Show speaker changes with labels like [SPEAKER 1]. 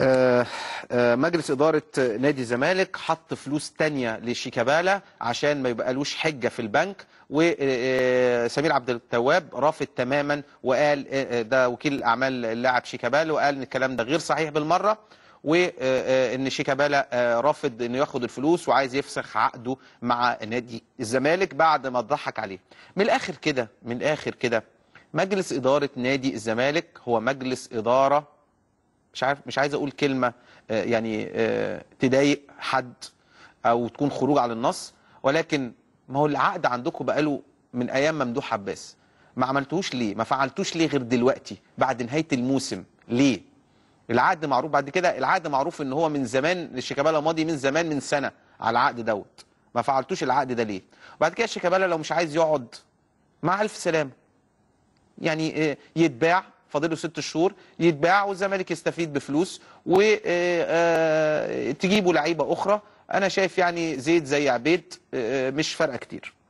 [SPEAKER 1] آه، آه، مجلس إدارة نادي الزمالك حط فلوس تانية لشيكابالا عشان ما يبقالوش حجة في البنك وسمير آه، عبد التواب رافض تماما وقال ده وكيل أعمال اللاعب شيكابالا وقال إن الكلام ده غير صحيح بالمرة وان شيكابالا رافض انه ياخد الفلوس وعايز يفسخ عقده مع نادي الزمالك بعد ما اتضحك عليه من الاخر كده من الاخر كده مجلس اداره نادي الزمالك هو مجلس اداره مش عارف مش عايز اقول كلمه آه، يعني آه، تضايق حد او تكون خروج على النص ولكن ما هو العقد عندكم بقاله من ايام ممدوح عباس ما عملتوش ليه ما فعلتوش ليه غير دلوقتي بعد نهايه الموسم ليه العقد معروف بعد كده العقد معروف ان هو من زمان الشيكابالا ماضي من زمان من سنه على العقد دوت ما فعلتوش العقد ده ليه بعد كده الشيكابالا لو مش عايز يقعد مع الف سلامه يعني آه، يتباع فاضله ست شهور يتباع والزمالك يستفيد بفلوس وتجيبوا آه، آه، لعيبه اخرى انا شايف يعني زيد زي عبيد آه، مش فارقه كتير